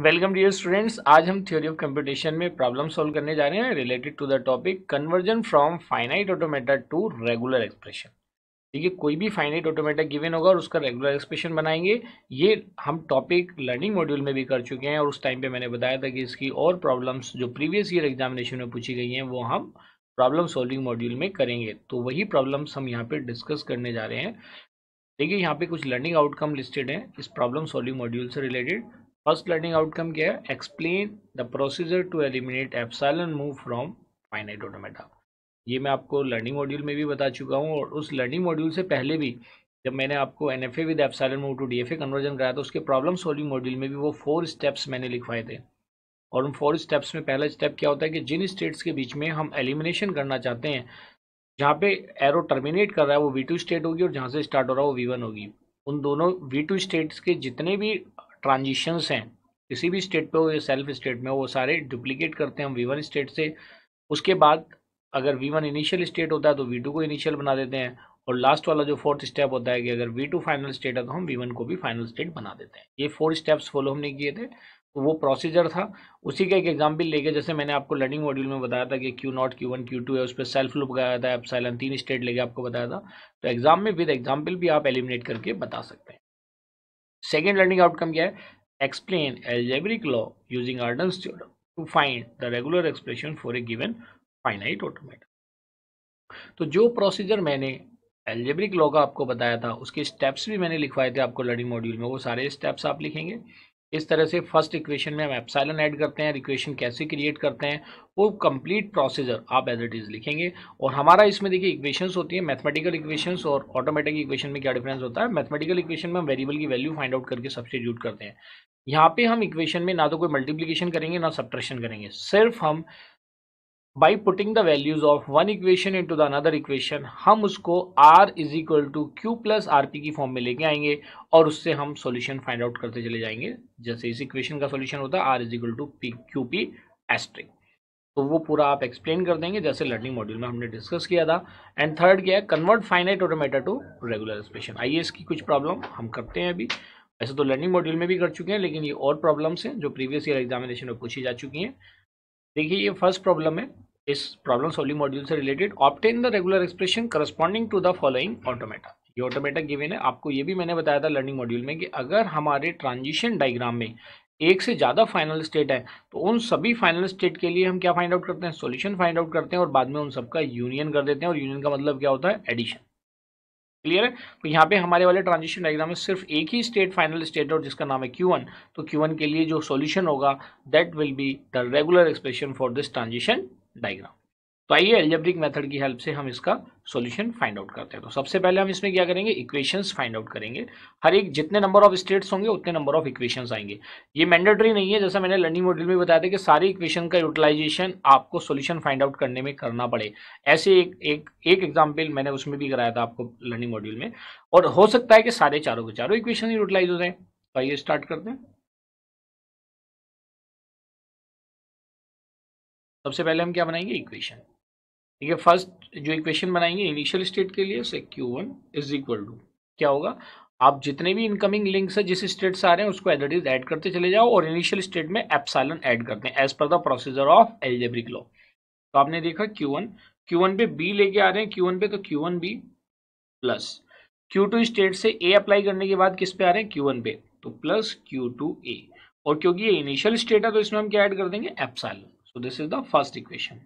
Welcome dear students आज हम theory of computation में प्रॉब्लम सॉल्व करने जा रहे हैं related to the topic conversion from finite automata to regular expression देखिए कोई भी फाइनाइट ऑटोमेटा गिवन होगा और उसका रेगुलर एक्सप्रेशन बनाएंगे ये हम टॉपिक लर्निंग मॉड्यूल में भी कर चुके हैं और उस टाइम पर मैंने बताया था कि इसकी और प्रॉब्लम्स जो प्रीवियस ईयर एग्जामिनेशन में पूछी गई हैं वो हम प्रॉब्लम सॉल्विंग मॉड्यूल में करेंगे तो वही प्रॉब्लम्स हम यहाँ पे डिस्कस करने जा रहे हैं देखिए यहाँ पे कुछ लर्निंग आउटकम लिस्टेड हैं इस प्रॉब्लम सॉल्विंग मॉड्यूल से रिलेटेड फर्स्ट लर्निंग आउटकम क्या है explain the procedure to eliminate epsilon move from finite automata ये मैं आपको लर्निंग मॉड्यूल में भी बता चुका हूँ और उस लर्निंग मॉड्यूल से पहले भी जब मैंने आपको N F A with epsilon move to D F A conversion कराया था उसके प्रॉब्लम सॉल्विंग मॉड्यूल में भी वो फोर स्टेप्स मैंने लिखवाए थे और उन फोर स्टेप्स में पहला स्टेप क्या होता है कि जिन स्टेट्स के बीच में हम एलिमिनेशन करना चाहते हैं जहाँ पे एरो टर्मिनेट कर रहा है वो वी टू स्टेट होगी और जहाँ से स्टार्ट हो रहा है वो वी वन होगी उन दोनों वी टू स्टेट्स के जितने भी ट्रांजिशंस हैं किसी भी स्टेट पे हो या सेल्फ स्टेट में हो वो सारे डुप्लीकेट करते हैं हम वी वन स्टेट से उसके बाद अगर वी वन इनिशियल स्टेट होता है तो वी टू को इनिशियल बना देते हैं और लास्ट वाला जो फोर्थ स्टेप होता है कि अगर वी टू फाइनल स्टेट है तो हम वी वन को भी फाइनल स्टेट बना देते हैं ये फोर स्टेप्स फॉलो हमने किए थे तो वो प्रोसीजर था उसी का एक एग्जाम्पल लेके जैसे मैंने आपको लर्निंग मॉड्यूल में बताया था कि Q not Q one Q two है उस पर सेल्फ लुप गया था एप्साइलन तीन स्टेट लेके आपको बताया था तो एग्जाम में विद एग्जाम्पल भी आप एलिमिनेट करके बता सकते हैं सेकेंड लर्निंग आउटकम क्या है explain algebraic law using Arden to find the regular expression for a given finite automaton तो जो प्रोसीजर मैंने एलजेबरिक लॉ का आपको बताया था उसके स्टेप्स भी मैंने लिखवाए थे आपको लर्निंग मॉड्यूल में वो सारे स्टेप्स आप लिखेंगे इस तरह से फर्स्ट इक्वेशन में हम एप्साइलन ऐड करते हैं इक्वेशन कैसे क्रिएट करते हैं वो कंप्लीट प्रोसीजर आप एज इट इज़ लिखेंगे और हमारा इसमें देखिए इक्वेशंस होती है मैथमेटिकल इक्वेशंस और ऑटोमेटिक इक्वेशन में क्या डिफरेंस होता है मैथमेटिकल इक्वेशन में हम वेरिएबल की वैल्यू फाइंड आउट करके सब्सटीट्यूट करते हैं यहाँ पे हम इक्वेशन में ना तो कोई मल्टीप्लीकेशन करेंगे ना सब्ट्रैक्शन करेंगे सिर्फ हम by putting the values of one equation into the another equation हम उसको R is equal to Q plus R P की फॉर्म में लेके आएंगे और उससे हम सोल्यूशन फाइंड आउट करते चले जाएंगे जैसे इस इक्वेशन का सोल्यूशन होता है R is equal to P Q P asterisk तो वो पूरा आप एक्सप्लेन कर देंगे जैसे लर्निंग मॉड्यूल में हमने डिस्कस किया था एंड थर्ड क्या है convert finite automata to regular expressions की कुछ प्रॉब्लम हम करते हैं अभी वैसे तो लर्निंग मॉड्यूल में भी कर चुके हैं लेकिन ये और प्रॉब्लम्स हैं जो प्रीवियस ईयर एग्जामिनेशन में पूछी जा चुकी हैं देखिए ये फर्स्ट प्रॉब्लम है इस प्रॉब्लम सॉल्विंग मॉड्यूल से related obtain the regular expression corresponding to the following automata ये ऑटोमेटा गिवन है आपको ये भी मैंने बताया था लर्निंग मॉड्यूल में कि अगर हमारे ट्रांजिशन डायग्राम में एक से ज़्यादा फाइनल स्टेट है तो उन सभी फाइनल स्टेट के लिए हम क्या फाइंड आउट करते हैं सॉल्यूशन फाइंड आउट करते हैं और बाद में उन सबका यूनियन कर देते हैं और यूनियन का मतलब क्या होता है एडिशन क्लियर है तो यहाँ पे हमारे वाले ट्रांजिशन डायग्राम में सिर्फ एक ही स्टेट फाइनल स्टेट और जिसका नाम है क्यू वन तो क्यू वन के लिए जो सॉल्यूशन होगा that will be the regular expression for this transition diagram तो आइए एल्जेब्रिक मेथड की हेल्प से हम इसका सॉल्यूशन फाइंड आउट करते हैं तो सबसे पहले हम इसमें क्या करेंगे इक्वेशंस फाइंड आउट करेंगे हर एक जितने नंबर ऑफ स्टेट्स होंगे उतने नंबर ऑफ इक्वेशंस आएंगे ये मैंडेटरी नहीं है जैसा मैंने लर्निंग मॉड्यूल में बताया था कि सारे इक्वेशन का यूटिलाइजेशन आपको सोल्यूशन फाइंड आउट करने में करना पड़े ऐसे एक एक एक एग्जाम्पल मैंने उसमें भी कराया था आपको लर्निंग मॉड्यूल में और हो सकता है कि सारे चारों के चारों इक्वेशन यूटिलाइज हो जाए तो आइए स्टार्ट करते हैं सबसे पहले हम क्या बनाएंगे इक्वेशन ठीक है फर्स्ट जो इक्वेशन बनाएंगे इनिशियल स्टेट के लिए से Q one is equal to क्या होगा आप जितने भी इनकमिंग लिंक्स है जिस स्टेट से आ रहे हैं उसको एज इट इज करते चले जाओ और इनिशियल स्टेट में एप्सालन एड करते हैं as per the procedure of algebraic law तो आपने देखा क्यू वन क्यू वन पे बी लेके आ रहे हैं क्यू वन पे तो Q one B plus Q two state से ए अप्लाई करने के बाद किस पे आ रहे हैं क्यू वन पे तो प्लस क्यू टू ए और क्योंकि ये इनिशियल स्टेट है तो इसमें हम क्या ऐड कर देंगे epsilon so this is the first equation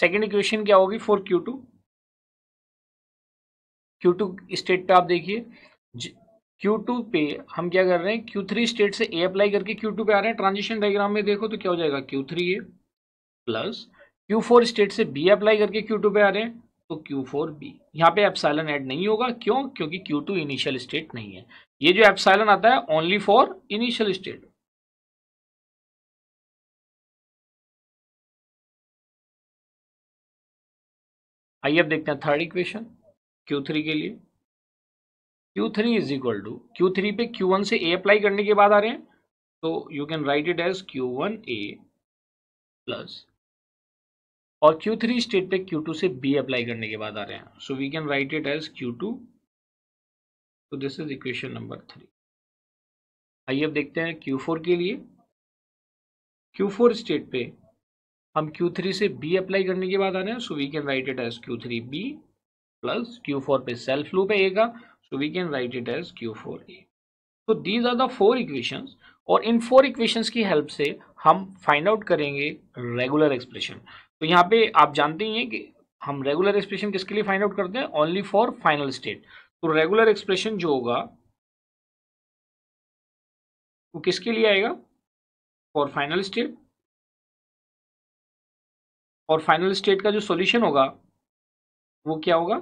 second equation क्या होगी for Q two Q two state पे आप देखिए क्यू टू पे हम क्या कर रहे हैं क्यू थ्री स्टेट से ए अप्लाई करके क्यू टू पे आ रहे हैं ट्रांजिशन डायग्राम में देखो तो क्या हो जाएगा Q three A plus Q four state से बी अप्लाई करके क्यू टू पे आ रहे हैं तो क्यू फोर बी यहाँ पे एप्सायलन ऐड नहीं होगा क्यों क्योंकि क्यू टू इनिशियल स्टेट नहीं है ये जो एप्साइलन आता है ओनली फॉर इनिशियल स्टेट आइए अब देखते हैं थर्ड इक्वेशन क्यू थ्री के लिए Q three is equal to Q three पे क्यू वन से ए अप्लाई करने के बाद आ रहे हैं तो you can write it as Q one A plus और Q3 थ्री स्टेट पे क्यू टू से बी अप्लाई करने के बाद आ रहे हैं so we can write it as Q two तो this is equation number three आइए अब देखते हैं क्यू फोर के लिए क्यू फोर स्टेट पे हम Q3 से B अप्लाई करने के बाद आ रहे हैं so we can write it as Q3 B plus Q4 पे सेल्फ लूप है A का so we can write it as Q4 A तो these are the four equations और इन फोर इक्वेशंस की हेल्प से हम फाइंड आउट करेंगे रेगुलर एक्सप्रेशन तो यहाँ पे आप जानते ही हैं कि हम रेगुलर एक्सप्रेशन किसके लिए फाइंड आउट करते हैं ओनली फॉर फाइनल स्टेट तो रेगुलर एक्सप्रेशन जो होगा वो किसके लिए आएगा फॉर फाइनल स्टेट और फाइनल स्टेट का जो सॉल्यूशन होगा वो क्या होगा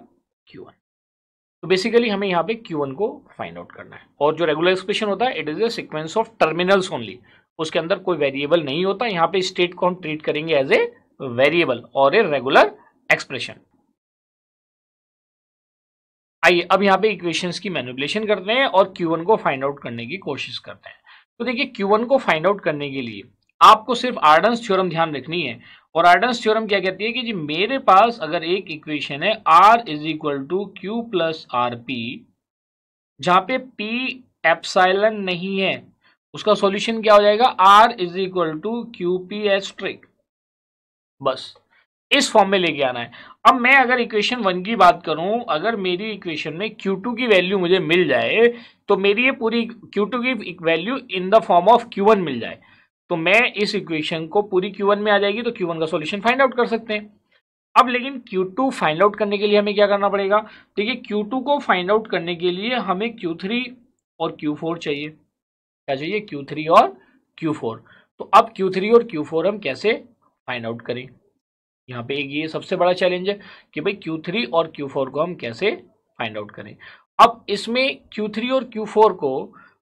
Q1 तो बेसिकली हमें यहाँ पे Q1 को फाइंड आउट करना है और जो रेगुलर एक्सप्रेशन होता है it is a sequence of terminals only उसके अंदर कोई वेरिएबल नहीं होता यहाँ पे स्टेट को हम ट्रीट करेंगे एज ए वेरिएबल और ए रेगुलर एक्सप्रेशन आइए अब यहाँ पे इक्वेशन की मैनिपुलेशन करते हैं और क्यू को फाइंड आउट करने की कोशिश करते हैं तो देखिए Q1 को फाइंड आउट करने के लिए आपको सिर्फ आर्डन्स थ्योरम ध्यान रखनी है और आर्डन्स थ्योरम क्या कहती है कि जी मेरे पास अगर एक इक्वेशन है R is equal to Q plus R P जहां पे पी एप्साइलन नहीं है उसका सॉल्यूशन क्या हो जाएगा R is equal to Q P asterisk बस इस फॉर्म में लेके आना है अब मैं अगर इक्वेशन वन की बात करूं अगर मेरी इक्वेशन में Q2 की वैल्यू मुझे मिल जाए तो मेरी ये पूरी Q2 की value in the form of Q1 मिल जाए तो मैं इस इक्वेशन को पूरी Q1 में आ जाएगी तो Q1 का सॉल्यूशन फाइंड आउट कर सकते हैं अब लेकिन Q2 फाइंड आउट करने के लिए हमें क्या करना पड़ेगा देखिए Q2 को फाइंड आउट करने के लिए हमें Q3 और Q4 चाहिए क्या चाहिए Q3 और Q4 तो अब Q3 और Q4 हम कैसे फाइंड आउट करें यहाँ पे एक ये सबसे बड़ा चैलेंज है कि भाई क्यू और क्यू को हम कैसे फाइंड आउट करें अब इसमें क्यू और क्यू को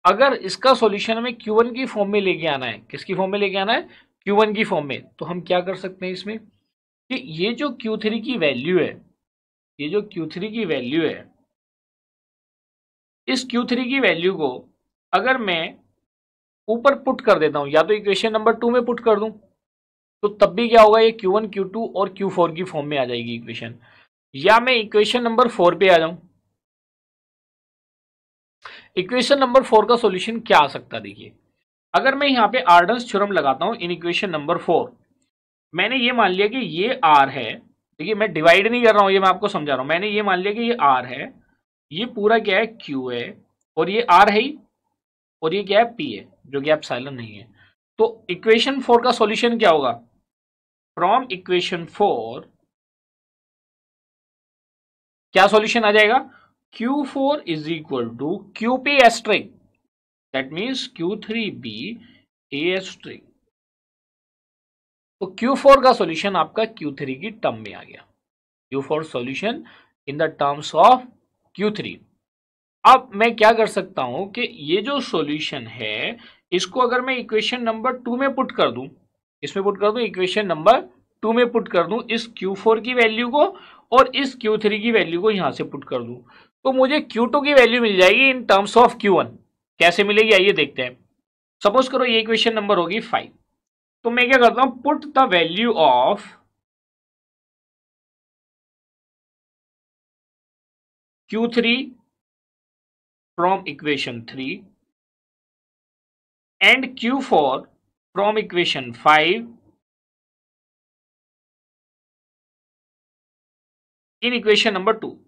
अगर इसका सॉल्यूशन हमें क्यू वन की फॉर्म में लेके आना है किसकी फॉर्म में लेके आना है क्यू वन की फॉर्म में तो हम क्या कर सकते हैं इसमें कि ये जो थ्री की वैल्यू है ये जो क्यू थ्री की वैल्यू है इस क्यू थ्री की वैल्यू को अगर मैं ऊपर पुट कर देता हूं या तो इक्वेशन नंबर टू में पुट कर दूं तो तब भी क्या होगा ये क्यू वन क्यू टू और क्यू फोर की फॉर्म में आ जाएगी इक्वेशन या मैं इक्वेशन नंबर फोर पे आ जाऊं इक्वेशन नंबर फोर का सॉल्यूशन क्या आ सकता है देखिए अगर मैं यहाँ पे आर्डन थ्योरम लगाता हूँ इन इक्वेशन नंबर फोर मैंने ये मान लिया कि ये आर है देखिए मैं डिवाइड नहीं कर रहा हूँ ये मैं आपको समझा रहा हूँ मैंने ये मान लिया कि ये आर है ये पूरा क्या है क्यू है और ये आर है ही और ये क्या है पी है जो कि आप साइलन नहीं है तो इक्वेशन फोर का सोल्यूशन क्या होगा फ्रॉम इक्वेशन फोर क्या सॉल्यूशन आ जाएगा Q4 is equal to QP asterisk. That means Q3B A asterisk. तो Q4 का सॉल्यूशन आपका Q3 की टर्म में आ गया Q4 solution in the terms of Q3 अब मैं क्या कर सकता हूं कि ये जो सॉल्यूशन है इसको अगर मैं इक्वेशन नंबर टू में पुट कर दूं इसमें पुट कर दूं इक्वेशन नंबर टू में पुट कर दूं इस Q4 की वैल्यू को और इस Q3 की वैल्यू को यहां से पुट कर दूं तो मुझे Q2 की वैल्यू मिल जाएगी इन टर्म्स ऑफ Q1 कैसे मिलेगी आइए देखते हैं सपोज करो ये इक्वेशन नंबर होगी फाइव तो मैं क्या करता हूं put the value of Q3 from equation three and Q4 from equation five in equation number two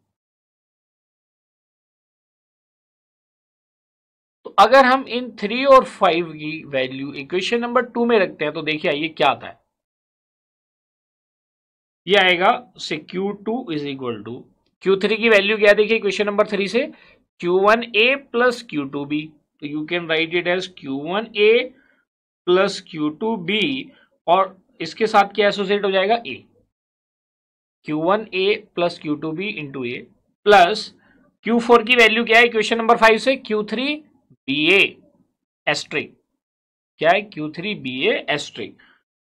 अगर हम इन थ्री और फाइव की वैल्यू इक्वेशन नंबर टू में रखते हैं तो देखिए आइए क्या आता है ये आएगा से Q two is equal to Q three की वैल्यू क्या देखिए इक्वेशन नंबर थ्री से Q one A plus Q two B तो you can write it as Q one A plus Q two B और इसके साथ क्या एसोसिएट हो जाएगा A Q one A plus Q two B into A plus Q four की value क्या है इक्वेशन नंबर फाइव से Q three B A asterisk क्या है Q three B A asterisk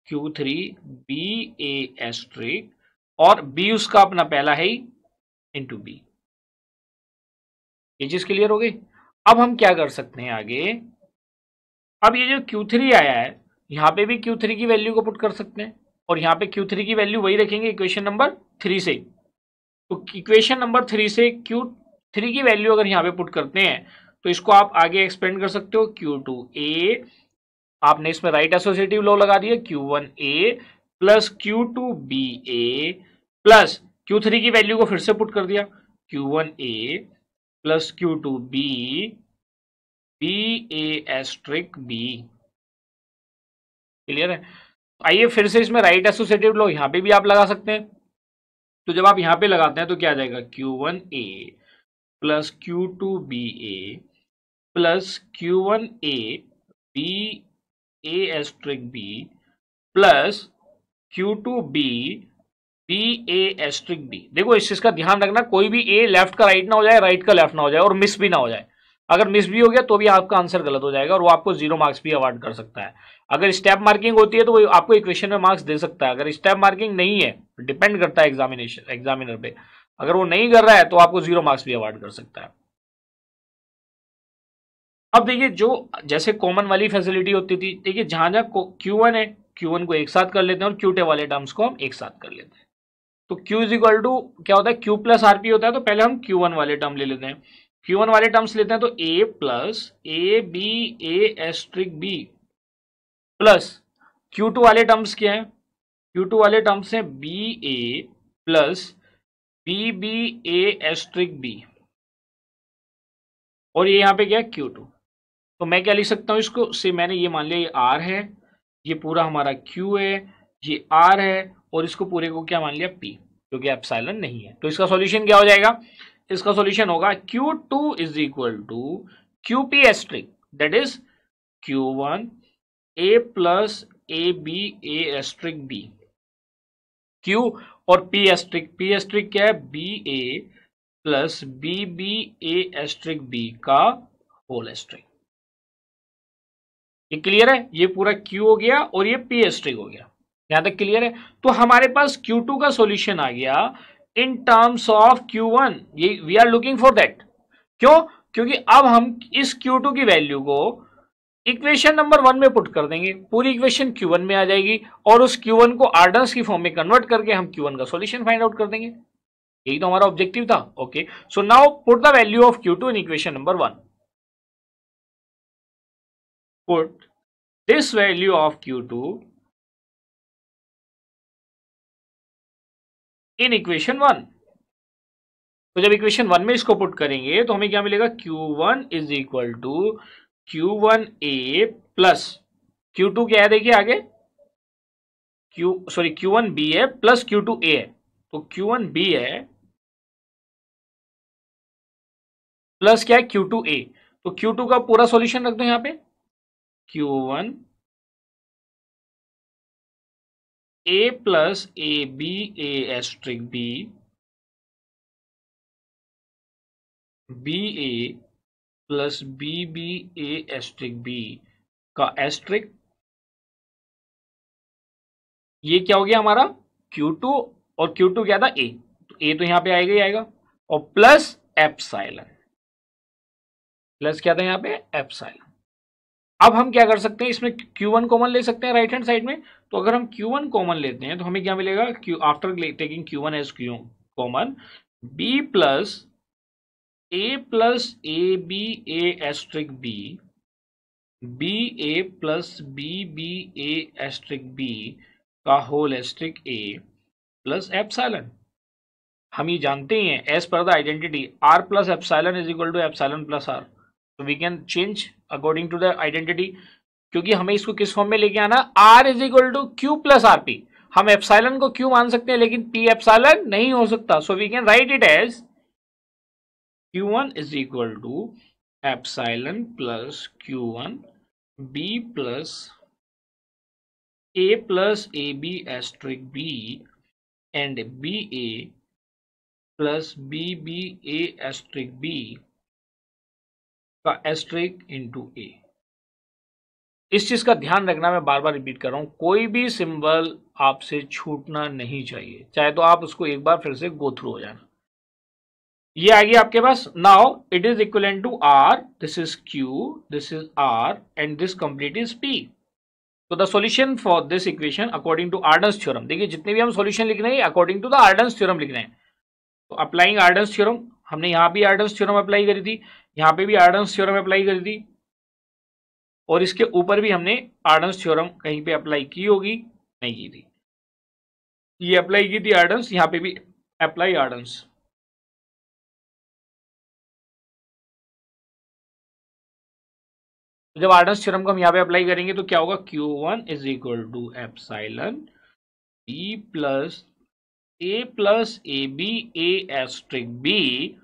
Q three B A asterisk और B उसका अपना पहला है ही इंटू बी ये चीज क्लियर हो गई अब हम क्या कर सकते हैं आगे अब ये जो Q3 आया है यहां पे भी Q3 की वैल्यू को पुट कर सकते हैं और यहां पे Q3 की वैल्यू वही रखेंगे इक्वेशन नंबर थ्री से तो इक्वेशन नंबर थ्री से Q3 की वैल्यू अगर यहां पे पुट करते हैं तो इसको आप आगे एक्सपेंड कर सकते हो क्यू टू ए आपने इसमें राइट एसोसिएटिव लॉ लगा दिया Q one A plus Q two B A plus Q three की वैल्यू को फिर से पुट कर दिया Q one A plus Q two B B A asterisk B clear है तो आइए फिर से इसमें राइट एसोसिएटिव लॉ यहां पे भी आप लगा सकते हैं तो जब आप यहां पे लगाते हैं तो क्या आ जाएगा Q one A plus Q two B A plus Q one A B A asterisk B plus Q two B B A asterisk B देखो इस चीज का ध्यान रखना कोई भी ए लेफ्ट का राइट ना हो जाए राइट का लेफ्ट ना हो जाए और मिस भी ना हो जाए अगर मिस भी हो गया तो भी आपका आंसर गलत हो जाएगा और वो आपको जीरो मार्क्स भी अवार्ड कर सकता है अगर स्टेप मार्किंग होती है तो वो आपको इक्वेशन में मार्क्स दे सकता है अगर स्टेप मार्किंग नहीं है डिपेंड करता है एग्जामिनेशन एग्जामिनर पे अगर वो नहीं कर रहा है तो आपको जीरो मार्क्स भी अवार्ड कर सकता है अब देखिए जो जैसे कॉमन वाली फैसिलिटी होती थी देखिए जहां जहां क्यू वन है क्यू वन को एक साथ कर लेते हैं और टे वाले टर्म्स को हम एक साथ कर लेते हैं तो Q इज इक्वल टू क्या होता है Q प्लस पी होता है तो पहले हम Q1 वाले टर्म ले लेते हैं Q1 वाले टर्म्स लेते हैं तो A plus A B A asterisk B plus Q2 वाले टर्म्स क्या है Q2 वाले टर्म्स हैं B A plus B B A asterisk B और ये यहाँ पे क्या है क्यू टू तो मैं क्या लिख सकता हूँ इसको से मैंने ये मान लिया ये आर है ये पूरा हमारा क्यू है ये आर है और इसको पूरे को क्या मान लिया पी क्योंकि एप्साइलन नहीं है तो इसका सॉल्यूशन क्या हो जाएगा इसका सॉल्यूशन होगा Q two is equal to Q P asterisk that is Q one A plus A B A asterisk B Q और पी एस्ट्रिक पी एस्ट्रिक क्या है B A plus B B A asterisk B का whole asterisk ये clear है ये पूरा Q हो गया और ये पी स्ट्रिक हो गया यहां तक क्लियर है तो हमारे पास क्यू टू का सोल्यूशन आ गया in terms of Q one ये we are looking for that क्यों क्योंकि अब हम इस क्यू टू की वैल्यू को इक्वेशन नंबर वन में पुट कर देंगे पूरी इक्वेशन क्यू वन में आ जाएगी और उस क्यू वन को आर्डर्स की फॉर्म में कन्वर्ट करके हम क्यू वन का सोल्यूशन फाइंड आउट कर देंगे यही तो हमारा ऑब्जेक्टिव था okay so now put the value of Q two in equation number one put this value of Q2 in equation one तो जब इक्वेशन वन में इसको पुट करेंगे तो हमें क्या मिलेगा Q1 one is equal to Q one A plus Q two क्या है देखिए आगे Q sorry Q one B है प्लस क्यू टू ए है तो क्यू वन बी है प्लस क्या है क्यू टू ए तो क्यू टू का पूरा सॉल्यूशन रख दो यहां पे Q one A plus A B A asterisk B B A plus B B A asterisk B का एस्ट्रिक ये क्या हो गया हमारा Q2 और Q2 क्या था A तो A तो यहां पे आएगा ही आएगा और प्लस एप्साइलन प्लस क्या था यहां पे एप्साइलन अब हम क्या कर सकते हैं इसमें Q1 कॉमन ले सकते हैं राइट हैंड साइड में तो अगर हम Q1 कॉमन लेते हैं तो हमें क्या मिलेगा Q after taking Q1 one as Q common B plus A plus A B A asterisk B B A plus B B A asterisk B का whole asterisk A plus epsilon हम ये जानते हैं as per the identity R plus epsilon is equal to epsilon plus R तो we can change according to the identity क्योंकि हमें इसको किस फॉर्म में लेके आना R is equal to Q plus R P हम एफसाइलन को क्यू मान सकते हैं लेकिन पी एफसाइलन नहीं हो सकता so we can write it as Q one is equal to epsilon plus Q one B plus A plus A B asterisk B and B A plus B B A asterisk B का asterisk into A इस चीज का ध्यान रखना मैं बार बार repeat कर रहा हूं कोई भी सिंबल आपसे छूटना नहीं चाहिए चाहे तो आप उसको एक बार फिर से गो थ्रू हो जाना ये आ गया आपके पास now it is equal to R this is Q this is R and this complete is P तो the solution for this equation according to Arden theorem देखिए जितने भी हम सॉल्यूशन लिख रहे हैं according to the Arden theorem लिख रहे हैं तो अप्लाइंग आर्डन थ्योरम हमने यहां भी एडम्स थ्योरम अप्लाई करी थी यहां पे भी एडम्स थ्योरम अप्लाई करी थी और इसके ऊपर भी हमने एडम्स थ्योरम कहीं पे अप्लाई की होगी नहीं की थी ये अप्लाई की थी एडम्स यहां पे भी अप्लाई एडम्स जब एडम्स थ्योरम को हम यहां पे अप्लाई करेंगे तो क्या होगा Q one is equal to epsilon B plus A plus ABA asterisk B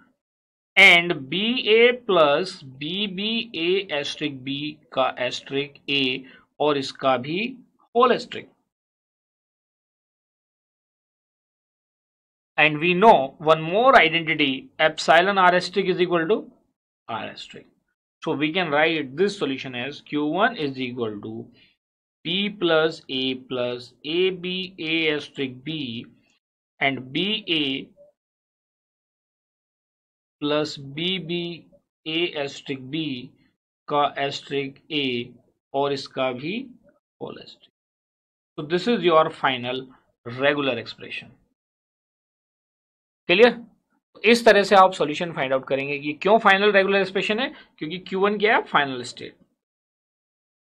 and BA plus BBA asterisk B ka asterisk A और इसका भी whole asterisk and we know one more identity epsilon r asterisk is equal to r asterisk so we can write this solution as q1 is equal to b plus a plus ABA asterisk b and BA plus B B A asterisk B का asterisk A और इसका भी whole asterisk तो this is your final regular expression clear इस तरह से आप solution find out करेंगे कि क्यों फाइनल रेगुलर एक्सप्रेशन है क्योंकि Q1 क्या है फाइनल स्टेट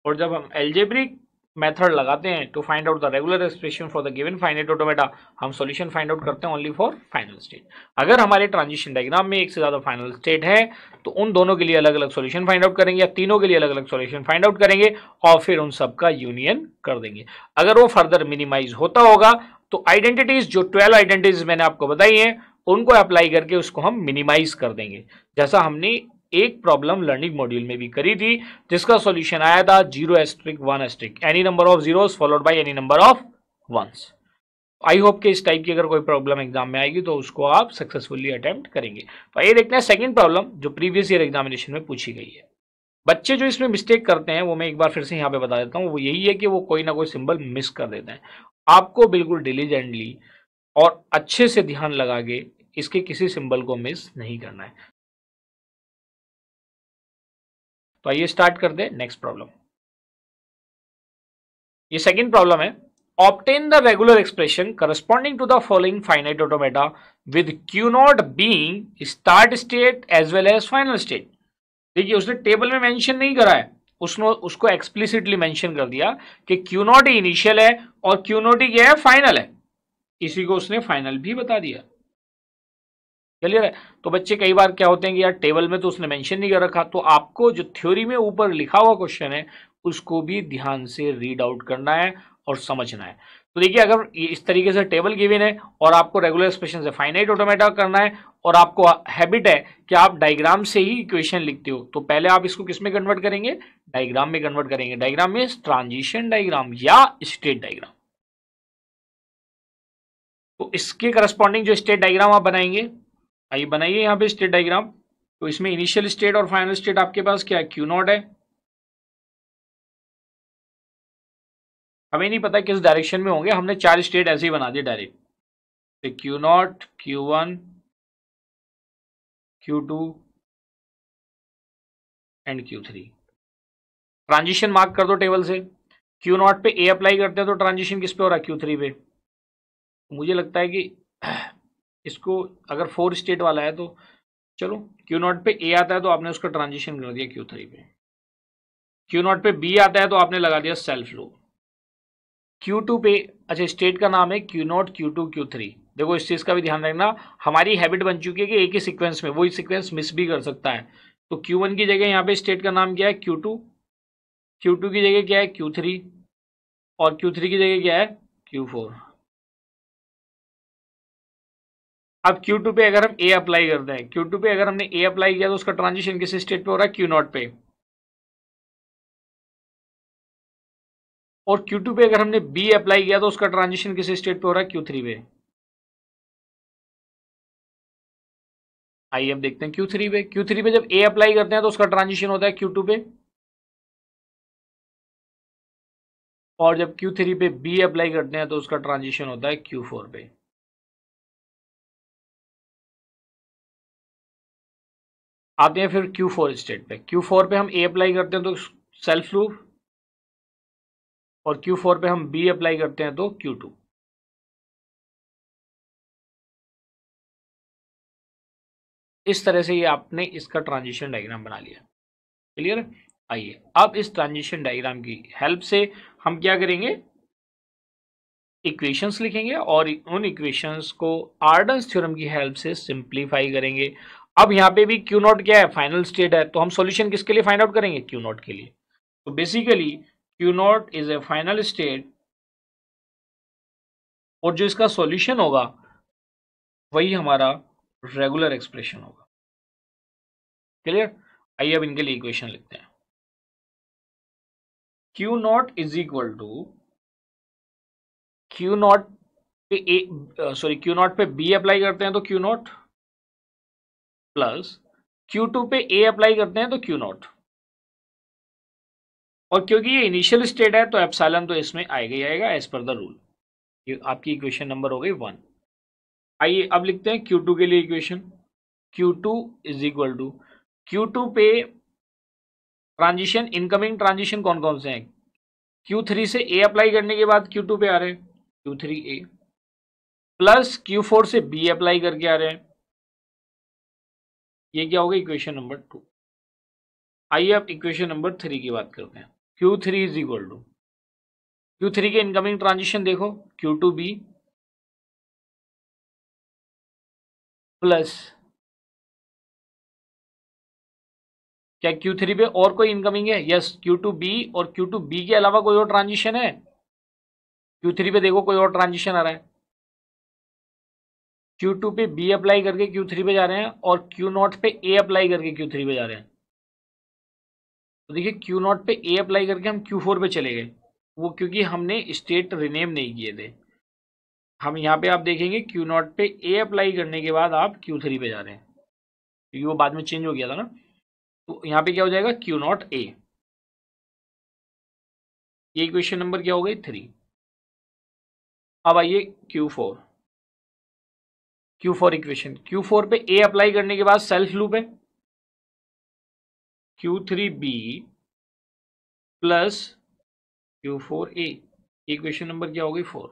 और जब हम एलजेब्रिक मेथड लगाते हैं to find out the regular expression for the given finite automata हम सॉल्यूशन फाइंड आउट करते हैं ओनली फॉर फाइनल स्टेट अगर हमारे ट्रांजिशन डायग्राम में एक से ज़्यादा फाइनल स्टेट है तो उन दोनों के लिए अलग अलग सॉल्यूशन फाइंड आउट करेंगे या तीनों के लिए अलग अलग सॉल्यूशन फाइंड आउट करेंगे और फिर उन सबका यूनियन कर देंगे अगर वो फर्दर मिनिमाइज होता होगा तो आइडेंटिटीज जो ट्वेल्व आइडेंटिटीज मैंने आपको बताई है उनको अप्लाई करके उसको हम मिनिमाइज कर देंगे जैसा हमने एक प्रॉब्लम लर्निंग मॉड्यूल में भी करी थी जिसका सॉल्यूशन आया था zero asterisk one asterisk any number of zeros followed by any number of ones I hope के इस टाइप की अगर कोई प्रॉब्लम एग्जाम में आएगी तो उसको आप सक्सेसफुली अटेम्प्ट करेंगे तो ये देखते हैं सेकेंड प्रॉब्लम जो प्रीवियस ईयर एग्जामिनेशन में पूछी गई है बच्चे जो इसमें मिस्टेक करते हैं वो मैं एक बार फिर से यहाँ पे बता देता हूँ वो यही है कि वो कोई ना कोई सिंबल मिस कर देते हैं आपको बिल्कुल डिलीजेंटली और अच्छे से ध्यान लगा के इसके किसी सिंबल को मिस नहीं करना है तो आइए स्टार्ट कर दे नेक्स्ट प्रॉब्लम ये सेकंड प्रॉब्लम है obtain the regular expression corresponding to the following finite automata with Q naught being start state as well as final state देखिए उसने टेबल में मैंशन नहीं करा है उसने उसको एक्सप्लिसिटली मेंशन कर दिया कि क्यू नॉट इनिशियल है और क्यू नॉट क्या है फाइनल है इसी को उसने फाइनल भी बता दिया क्लियर है तो बच्चे कई बार क्या होते हैं कि यार टेबल में तो उसने मेंशन नहीं कर रखा तो आपको जो थ्योरी में ऊपर लिखा हुआ क्वेश्चन है उसको भी ध्यान से रीड आउट करना है और समझना है तो देखिए अगर इस तरीके से टेबल गिविन है और आपको रेगुलर एक्सप्रेशन से फाइनाइट ऑटोमेटा करना है और आपको हैबिट है कि आप डायग्राम से ही इक्वेशन लिखते हो तो पहले आप इसको किस में कन्वर्ट करेंगे डायग्राम में कन्वर्ट करेंगे डायग्राम में ट्रांजिशन डायग्राम या स्टेट डायग्राम तो इसके करस्पॉन्डिंग जो स्टेट डायग्राम आप बनाएंगे आइए बनाइए यहाँ पे स्टेट डायग्राम तो इसमें इनिशियल स्टेट और फाइनल स्टेट आपके पास क्या है क्यू नॉट है हमें नहीं पता किस डायरेक्शन में होंगे हमने चार स्टेट ऐसे ही बना दिए डायरेक्ट तो Q not Q one Q two and Q three transition mark कर दो टेबल से क्यू नॉट पे ए अप्लाई करते हैं तो ट्रांजिशन किस पे हो रहा है क्यू थ्री पे तो मुझे लगता है कि इसको अगर फोर स्टेट वाला है तो चलो क्यू नॉट पे ए आता है तो आपने उसका ट्रांजिशन कर दिया क्यू थ्री पे क्यू नॉट पे बी आता है तो आपने लगा दिया सेल्फ लो क्यू टू पे अच्छा स्टेट का नाम है Q not Q two Q three देखो इस चीज़ का भी ध्यान रखना हमारी हैबिट बन चुकी है कि एक ही सिक्वेंस में वही सिक्वेंस मिस भी कर सकता है तो क्यू वन की जगह यहाँ पे स्टेट का नाम क्या है क्यू टू क्यू टू की जगह क्या है क्यू थ्री और क्यू थ्री की जगह क्या है क्यू फोर अब Q2 पे अगर हम A अप्लाई करते हैं Q2 पे अगर हमने A अप्लाई किया तो उसका ट्रांजिशन किस स्टेट पे हो रहा है क्यू नॉट पे और Q2 पे अगर हमने B अप्लाई किया तो उसका ट्रांजिशन किस स्टेट पे हो रहा है Q3 पे आइए अब देखते हैं Q3 पे Q3 पे जब A अप्लाई करते हैं तो उसका ट्रांजिशन होता है Q2 पे और जब Q3 पे B अप्लाई करते हैं तो उसका ट्रांजिशन होता है Q4 पे आते हैं फिर क्यू फोर स्टेट पे क्यू फोर पे हम ए अप्लाई करते हैं तो सेल्फ लूप और क्यू फोर पे हम बी अप्लाई करते हैं तो क्यू टू इस तरह से ये आपने इसका ट्रांजिशन डायग्राम बना लिया क्लियर आइए अब इस ट्रांजिशन डायग्राम की हेल्प से हम क्या करेंगे इक्वेशंस लिखेंगे और उन इक्वेशंस को आर्डन थ्योरम की हेल्प से सिंप्लीफाई करेंगे अब यहाँ पे भी क्यू नॉट क्या है फाइनल स्टेट है तो हम सोल्यूशन किसके लिए फाइंड आउट करेंगे क्यू नॉट के लिए तो basically Q naught is a final state और जो इसका सोल्यूशन होगा वही हमारा रेगुलर एक्सप्रेशन होगा क्लियर आइए अब इनके लिए इक्वेशन लिखते हैं Q naught is equal to Q naught पे ए सॉरी क्यू नॉट पे बी अप्लाई करते हैं तो Q naught plus Q two पे ए अप्लाई करते हैं तो क्यू नॉट और क्योंकि ये इनिशियल स्टेट है तो एप्सालन तो इसमें आएगा ही आएगा एज पर द रूल ये आपकी इक्वेशन नंबर हो गई वन आइए अब लिखते हैं क्यू टू के लिए equation Q two is equal to Q two पे ट्रांजिशन इनकमिंग ट्रांजिशन कौन कौन से हैं क्यू थ्री से ए अप्लाई करने के बाद क्यू टू पे आ रहे हैं Q three A plus Q four से बी अप्लाई करके आ रहे हैं ये क्या होगा इक्वेशन नंबर टू आइए आप इक्वेशन नंबर थ्री की बात करते हैं Q three is equal to Q three के इनकमिंग ट्रांजिशन देखो क्यू टू बी प्लस क्या क्यू थ्री पे और कोई इनकमिंग है यस क्यू टू बी और क्यू टू बी के अलावा कोई और ट्रांजिशन है क्यू थ्री पे देखो कोई और ट्रांजिशन आ रहा है क्यू टू पे बी अप्लाई करके क्यू थ्री पे जा रहे हैं और क्यू नॉट पे ए अप्लाई करके क्यू थ्री पे जा रहे हैं तो देखिए क्यू नॉट पे ए अप्लाई करके हम क्यू फोर पे चले गए वो क्योंकि हमने स्टेट रिनेम नहीं किए थे हम यहाँ पे आप देखेंगे क्यू नॉट पे ए अप्लाई करने के बाद आप क्यू थ्री पे जा रहे हैं क्योंकि वो बाद में चेंज हो गया था ना तो यहाँ पे क्या हो जाएगा क्यू नॉट ए ये क्वेश्चन नंबर क्या हो गई थ्री अब आइए Q four Q four equation Q four पे ए अप्लाई करने के बाद सेल्फ लूप है Q three B plus Q four A equation number क्या हो गई फोर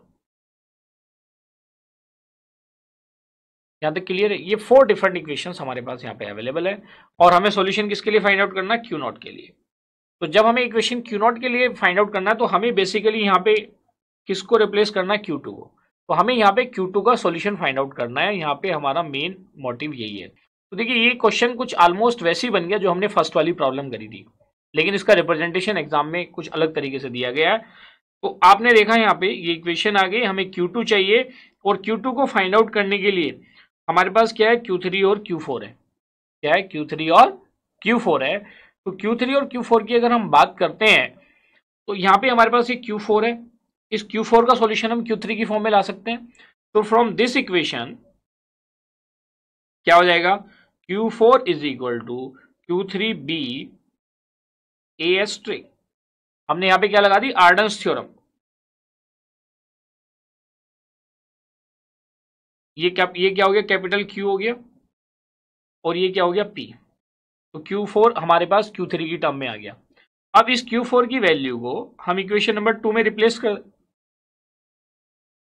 यहां तक क्लियर है ये फोर डिफरेंट इक्वेशंस हमारे पास यहां पे अवेलेबल है और हमें सॉल्यूशन किसके लिए फाइंड आउट करना है क्यू नॉट के लिए तो जब हमें इक्वेशन क्यू नॉट के लिए फाइंड आउट करना है तो हमें बेसिकली यहां पे किसको रिप्लेस करना है क्यू टू को तो हमें यहाँ पे Q2 का सॉल्यूशन फाइंड आउट करना है यहाँ पे हमारा मेन मोटिव यही है तो देखिए ये क्वेश्चन कुछ ऑलमोस्ट वैसे ही बन गया जो हमने फर्स्ट वाली प्रॉब्लम करी थी लेकिन इसका रिप्रेजेंटेशन एग्जाम में कुछ अलग तरीके से दिया गया है तो आपने देखा यहाँ पे ये इक्वेशन आ गई हमें Q2 चाहिए और Q2 को फाइंड आउट करने के लिए हमारे पास क्या है Q3 और Q4 है क्या है Q3 और Q4 है तो Q3 और Q4 की अगर हम बात करते हैं तो यहाँ पे हमारे पास ये क्यू है इस Q4 का सॉल्यूशन हम Q3 की फॉर्म में ला सकते हैं तो फ्रॉम दिस इक्वेशन क्या हो जाएगा Q4 four is equal to Q three B asterisk हमने यहां पे क्या लगा दी आर्डन्स थ्योरम ये क्या ये क्या हो गया कैपिटल Q हो गया और ये क्या हो गया P तो Q4 हमारे पास Q3 की टर्म में आ गया अब इस Q4 की वैल्यू को हम इक्वेशन नंबर टू में रिप्लेस कर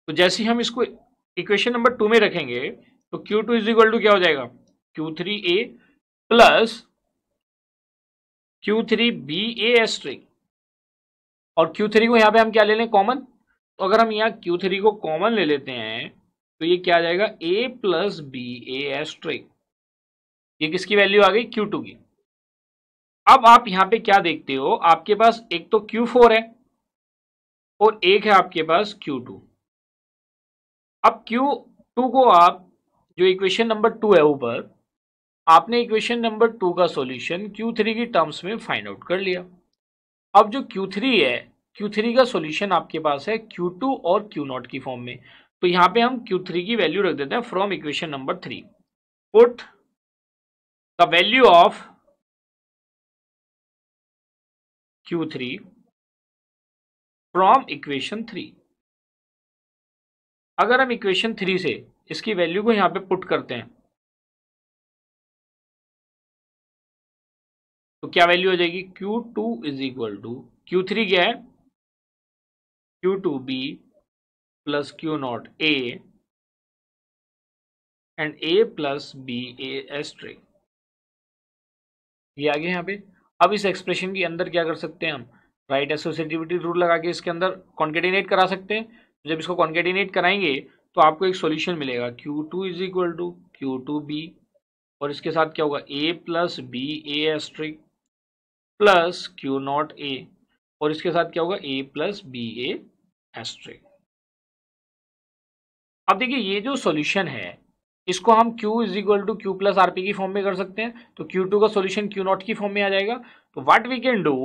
तो जैसे हम इसको इक्वेशन नंबर टू में रखेंगे तो Q two is equal to क्या हो जाएगा Q three A plus Q three B A asterisk और क्यू थ्री को यहां पे हम क्या ले लें कॉमन तो अगर हम यहाँ क्यू थ्री को कॉमन ले लेते हैं तो ये क्या आ जाएगा A plus B A asterisk ये किसकी वैल्यू आ गई क्यू टू की अब आप यहां पे क्या देखते हो आपके पास एक तो क्यू फोर है और एक है आपके पास क्यू टू अब क्यू टू को आप जो इक्वेशन नंबर टू है ऊपर आपने इक्वेशन नंबर टू का सॉल्यूशन Q3 की टर्म्स में फाइंड आउट कर लिया अब जो Q3 है Q3 का सॉल्यूशन आपके पास है Q2 और Q0 की फॉर्म में तो यहाँ पे हम Q3 की वैल्यू रख देते हैं from equation number three put the value of Q3 from equation three अगर हम इक्वेशन थ्री से इसकी वैल्यू को यहां पे पुट करते हैं तो क्या वैल्यू हो जाएगी Q two is equal to Q three क्या है Q two B plus Q naught A and A plus B A asterisk ये आ गया यहाँ पे अब इस एक्सप्रेशन के अंदर क्या कर सकते हैं हम राइट एसोसिएटिविटी रूल लगा के इसके अंदर कॉन्केटिनेट करा सकते हैं जब इसको कॉन्केटिनेट कराएंगे तो आपको एक सॉल्यूशन मिलेगा Q two is equal to Q two B और इसके साथ क्या होगा A plus B A asterisk plus Q naught A और इसके साथ क्या होगा A plus B A asterisk अब देखिए ये जो सॉल्यूशन है इसको हम Q is equal to Q plus R की फॉर्म में कर सकते हैं तो Q2 का सॉल्यूशन नॉट की फॉर्म में आ जाएगा तो व्हाट वी कैन डू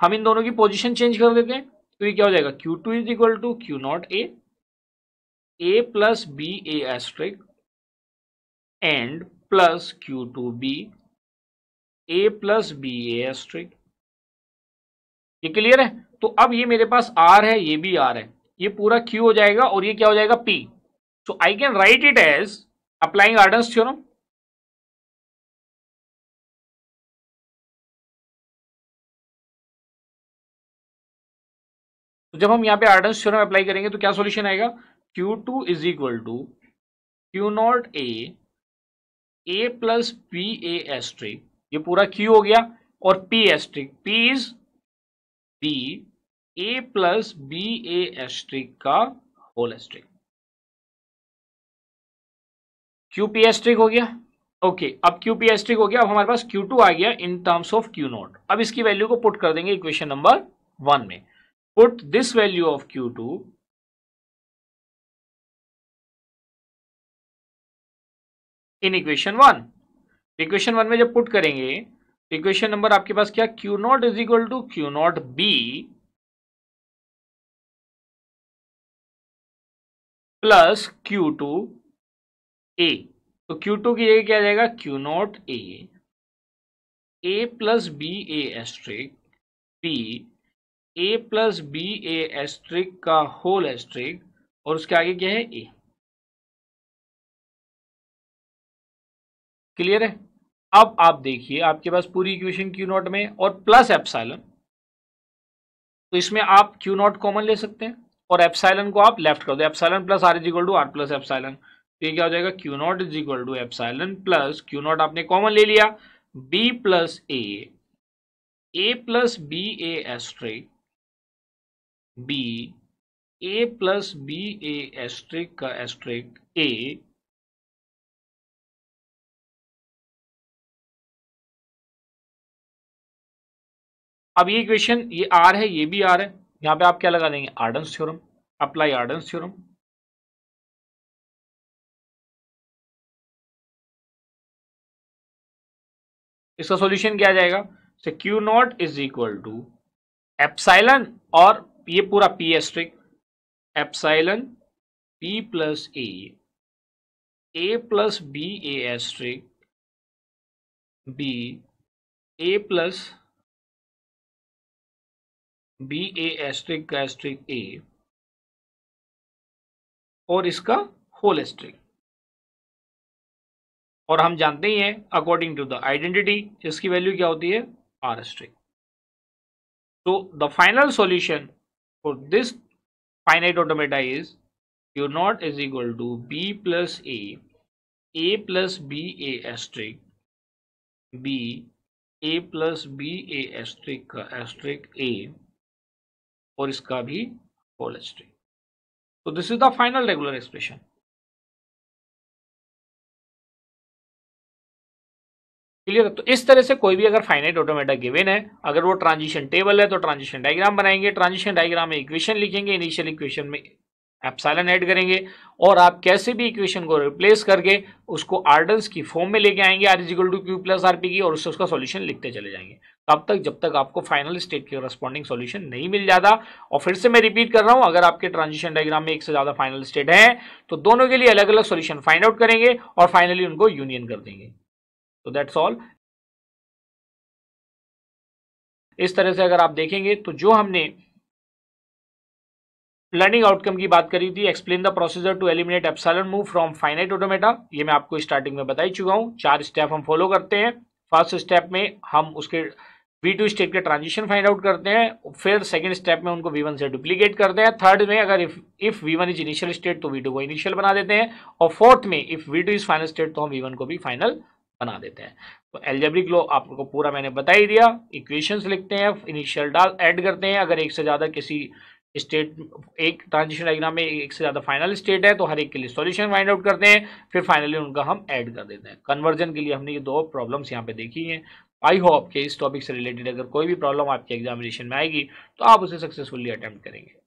हम इन दोनों की पोजीशन चेंज कर देते हैं तो ये क्या हो जाएगा Q two is equal to Q naught A A plus B A asterisk and plus Q two B A plus B A asterisk ये क्लियर है तो अब ये मेरे पास आर है ये भी आर है ये पूरा क्यू हो जाएगा और ये क्या हो जाएगा P so I can write it as applying Arden theorem जब हम यहाँ पे आर्डन्स थ्योरम अप्लाई करेंगे तो क्या सॉल्यूशन आएगा Q two is equal to Q naught A A plus P A asterisk ये पूरा क्यू हो गया और P asterisk P is B A plus B A asterisk का whole asterisk Q P asterisk हो गया ओके okay, अब Q P asterisk हो गया अब हमारे पास क्यू टू आ गया in terms of Q naught अब इसकी वैल्यू को पुट कर देंगे इक्वेशन नंबर वन में put this value of q2 in equation one equation one में जब पुट करेंगे इक्वेशन नंबर आपके पास क्या Q naught is equal to Q naught B plus Q two A तो क्यू टू की जगह क्या जाएगा Q naught A A plus B A asterisk B A plus B A asterisk का होल एस्ट्रिक और उसके आगे क्या है ए क्लियर है अब आप देखिए आपके पास पूरी इक्वेशन क्यू नॉट में और प्लस एप्साइलन तो इसमें आप क्यू नॉट कॉमन ले सकते हैं और एप्साइलन को आप लेफ्ट कर दो epsilon plus R is equal to R plus epsilon तो ये क्या हो जाएगा Q naught is equal to epsilon plus Q naught आपने कॉमन ले लिया B plus A A plus B A asterisk B A plus B A asterisk का asterisk A अब ये इक्वेशन ये आर है ये भी आर है यहां पे आप क्या लगा देंगे Arden's theorem apply Arden's theorem इसका सॉल्यूशन क्या आ जाएगा Q naught is equal to epsilon और ये पूरा P asterisk epsilon P plus A A plus B A asterisk B A plus B A asterisk का एस्ट्रिक ए और इसका होल एस्ट्रिक और हम जानते ही हैं अकॉर्डिंग टू द आइडेंटिटी इसकी वैल्यू क्या होती है आर एस्ट्रिक तो the final solution for this finite automata is q naught is equal to b plus a a plus b a asterisk b a plus b a asterisk asterisk a और इसका bhi whole asterisk so this is the final regular expression clear तो इस तरह से कोई भी अगर finite automata given है अगर वो ट्रांजिशन टेबल है तो ट्रांजिशन डायग्राम बनाएंगे ट्रांजिशन डायग्राम में इक्वेशन लिखेंगे इनिशियल इक्वेशन में एप्सालन ऐड करेंगे और आप कैसे भी इक्वेशन को रिप्लेस करके उसको आर्डन्स की फॉर्म में लेके आएंगे R is equal to Q plus R P की और उससे उसका सॉल्यूशन लिखते चले जाएंगे तब तक जब तक आपको फाइनल स्टेट के रेस्पॉन्डिंग सॉल्यूशन नहीं मिल जाता और फिर से मैं रिपीट कर रहा हूं अगर आपके ट्रांजिशन डायग्राम में एक से ज़्यादा फाइनल स्टेट है तो दोनों के लिए अलग अलग सोल्यूशन फाइंड आउट करेंगे और फाइनली उनको यूनियन कर देंगे तो दैट्स ऑल इस तरह से अगर आप देखेंगे तो जो हमने लर्निंग आउटकम की बात करी थी explain the procedure to eliminate epsilon move from finite automata ये मैं आपको स्टार्टिंग में बताई चुका हूं चार स्टेप हम फॉलो करते हैं फर्स्ट स्टेप में हम उसके वी टू स्टेट के ट्रांजिशन फाइंड आउट करते हैं फिर सेकंड स्टेप में उनको वी वन से डुप्लीकेट करते हैं थर्ड में अगर if if V one is initial state तो वी टू को इनिशियल बना देते हैं और फोर्थ में if V two is final state तो हम वी वन को भी फाइनल बना देते हैं तो एल्जेब्रिक लॉ आपको पूरा मैंने बता ही दिया इक्वेशंस लिखते हैं इनिशियल डाल ऐड करते हैं अगर एक से ज़्यादा किसी स्टेट एक ट्रांजिशन डाइग्राम में एक से ज़्यादा फाइनल स्टेट है तो हर एक के लिए सॉल्यूशन फाइंड आउट करते हैं फिर फाइनली उनका हम ऐड कर देते हैं कन्वर्जन के लिए हमने ये दो प्रॉब्लम्स यहाँ पे देखी हैं आई होप के इस टॉपिक से रिलेटेड अगर कोई भी प्रॉब्लम आपके एग्जामिनेशन में आएगी तो आप उसे सक्सेसफुली अटैम्प्ट करेंगे